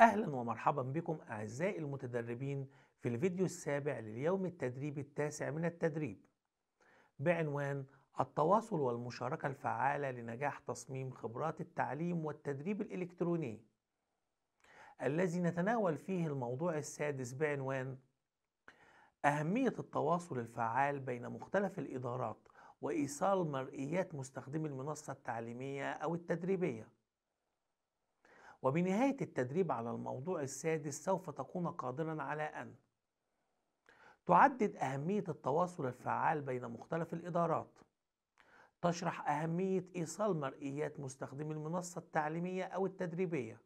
أهلا ومرحبا بكم أعزائي المتدربين في الفيديو السابع لليوم التدريبي التاسع من التدريب بعنوان التواصل والمشاركة الفعالة لنجاح تصميم خبرات التعليم والتدريب الإلكتروني الذي نتناول فيه الموضوع السادس بعنوان أهمية التواصل الفعال بين مختلف الإدارات وإيصال مرئيات مستخدمي المنصة التعليمية أو التدريبية وبنهاية التدريب على الموضوع السادس سوف تكون قادرا على أن تعدد أهمية التواصل الفعال بين مختلف الإدارات تشرح أهمية إيصال مرئيات مستخدمي المنصة التعليمية أو التدريبية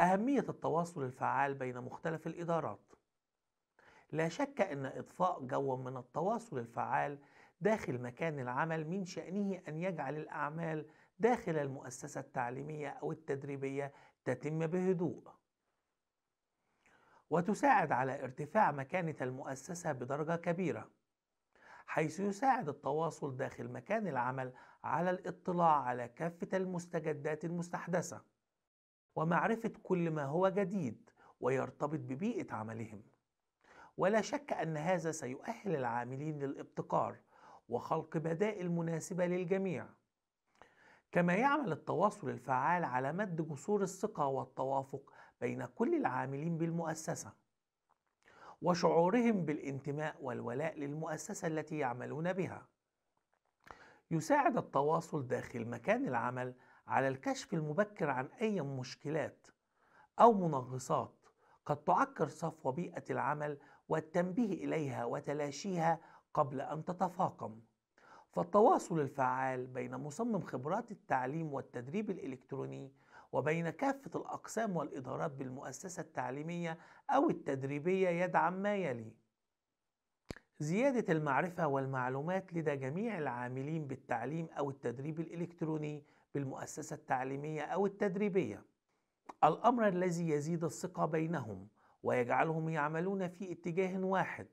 أهمية التواصل الفعال بين مختلف الإدارات لا شك أن إضفاء جو من التواصل الفعال داخل مكان العمل من شأنه أن يجعل الأعمال داخل المؤسسة التعليمية أو التدريبية تتم بهدوء وتساعد على ارتفاع مكانة المؤسسة بدرجة كبيرة حيث يساعد التواصل داخل مكان العمل على الاطلاع على كافة المستجدات المستحدثة ومعرفة كل ما هو جديد ويرتبط ببيئة عملهم ولا شك أن هذا سيؤهل العاملين للابتكار وخلق بدائل مناسبة للجميع كما يعمل التواصل الفعال على مد جسور الثقة والتوافق بين كل العاملين بالمؤسسة وشعورهم بالانتماء والولاء للمؤسسة التي يعملون بها. يساعد التواصل داخل مكان العمل على الكشف المبكر عن أي مشكلات أو منغصات قد تعكر صفو بيئة العمل والتنبيه إليها وتلاشيها قبل أن تتفاقم. فالتواصل الفعال بين مصمم خبرات التعليم والتدريب الإلكتروني وبين كافة الأقسام والإدارات بالمؤسسة التعليمية أو التدريبية يدعم ما يلي: زيادة المعرفة والمعلومات لدى جميع العاملين بالتعليم أو التدريب الإلكتروني بالمؤسسة التعليمية أو التدريبية، الأمر الذي يزيد الثقة بينهم ويجعلهم يعملون في اتجاه واحد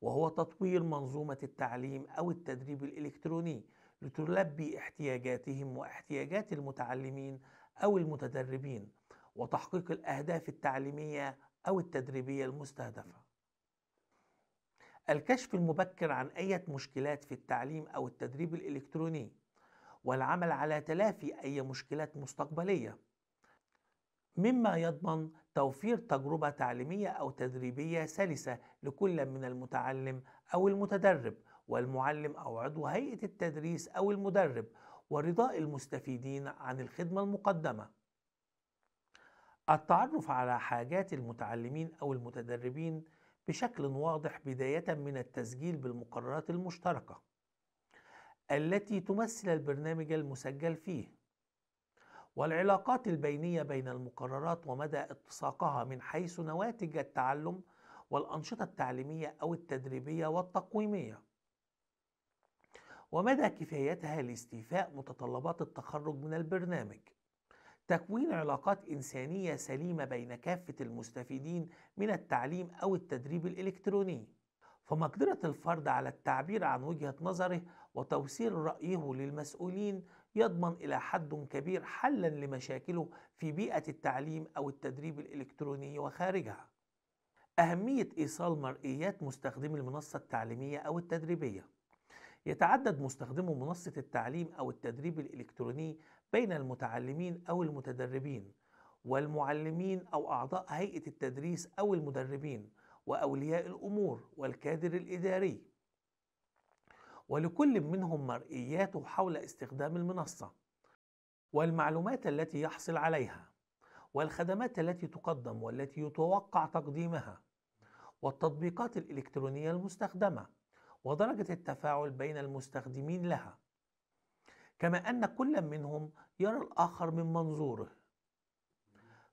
وهو تطوير منظومة التعليم أو التدريب الإلكتروني لتلبي احتياجاتهم واحتياجات المتعلمين أو المتدربين وتحقيق الأهداف التعليمية أو التدريبية المستهدفة. الكشف المبكر عن أي مشكلات في التعليم أو التدريب الإلكتروني والعمل على تلافي أي مشكلات مستقبلية مما يضمن توفير تجربة تعليمية أو تدريبية سلسة لكل من المتعلم أو المتدرب والمعلم أو عضو هيئة التدريس أو المدرب ورضاء المستفيدين عن الخدمة المقدمة. التعرف على حاجات المتعلمين أو المتدربين بشكل واضح بداية من التسجيل بالمقررات المشتركة التي تمثل البرنامج المسجل فيه والعلاقات البينية بين المقررات ومدى اتساقها من حيث نواتج التعلم والأنشطة التعليمية أو التدريبية والتقويمية ومدى كفايتها لاستيفاء متطلبات التخرج من البرنامج تكوين علاقات إنسانية سليمة بين كافة المستفيدين من التعليم أو التدريب الإلكتروني فمقدرة الفرد على التعبير عن وجهة نظره وتوصيل رأيه للمسؤولين يضمن إلى حد كبير حلا لمشاكله في بيئة التعليم أو التدريب الإلكتروني وخارجها. أهمية إيصال مرئيات مستخدمي المنصة التعليمية أو التدريبية يتعدد مستخدمو منصة التعليم أو التدريب الإلكتروني بين المتعلمين أو المتدربين والمعلمين أو أعضاء هيئة التدريس أو المدربين وأولياء الأمور والكادر الإداري ولكل منهم مرئياته حول استخدام المنصة والمعلومات التي يحصل عليها والخدمات التي تقدم والتي يتوقع تقديمها والتطبيقات الإلكترونية المستخدمة ودرجة التفاعل بين المستخدمين لها كما أن كل منهم يرى الآخر من منظوره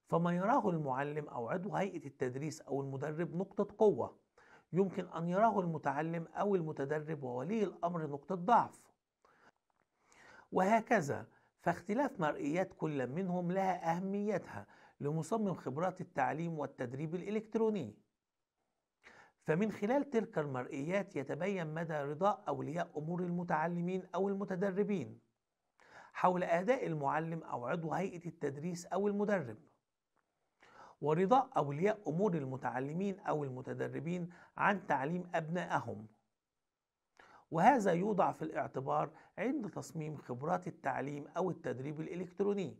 فما يراه المعلم أو عضو هيئة التدريس أو المدرب نقطة قوة يمكن أن يراه المتعلم أو المتدرب وولي الأمر نقطة ضعف وهكذا فاختلاف مرئيات كل منهم لها أهميتها لمصمم خبرات التعليم والتدريب الإلكتروني فمن خلال تلك المرئيات يتبين مدى رضاء أولياء أمور المتعلمين أو المتدربين حول أداء المعلم أو عضو هيئة التدريس أو المدرب ورضاء أولياء أمور المتعلمين أو المتدربين عن تعليم أبنائهم وهذا يوضع في الاعتبار عند تصميم خبرات التعليم أو التدريب الإلكتروني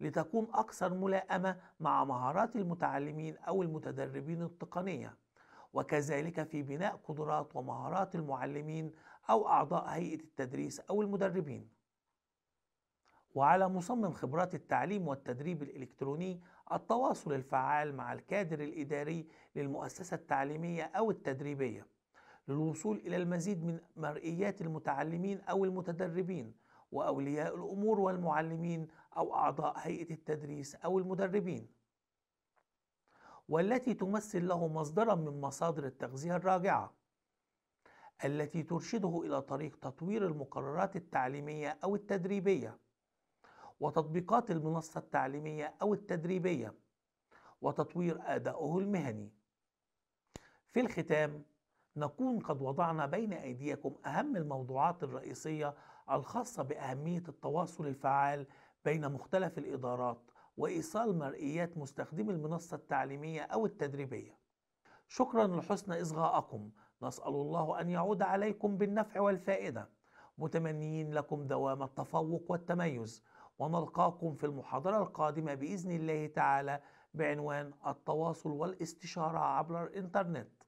لتكون أكثر ملائمة مع مهارات المتعلمين أو المتدربين التقنية وكذلك في بناء قدرات ومهارات المعلمين أو أعضاء هيئة التدريس أو المدربين وعلى مصمم خبرات التعليم والتدريب الإلكتروني التواصل الفعال مع الكادر الإداري للمؤسسة التعليمية أو التدريبية للوصول إلى المزيد من مرئيات المتعلمين أو المتدربين وأولياء الأمور والمعلمين أو أعضاء هيئة التدريس أو المدربين والتي تمثل له مصدرا من مصادر التغذية الراجعة التي ترشده إلى طريق تطوير المقررات التعليمية أو التدريبية وتطبيقات المنصة التعليمية أو التدريبية وتطوير أدائه المهني في الختام نكون قد وضعنا بين أيديكم أهم الموضوعات الرئيسية الخاصة بأهمية التواصل الفعال بين مختلف الإدارات وإيصال مرئيات مستخدمي المنصة التعليمية أو التدريبية شكرا لحسن إصغائكم نسأل الله أن يعود عليكم بالنفع والفائدة متمنين لكم دوام التفوق والتميز ونلقاكم في المحاضرة القادمة بإذن الله تعالى بعنوان التواصل والاستشارة عبر الإنترنت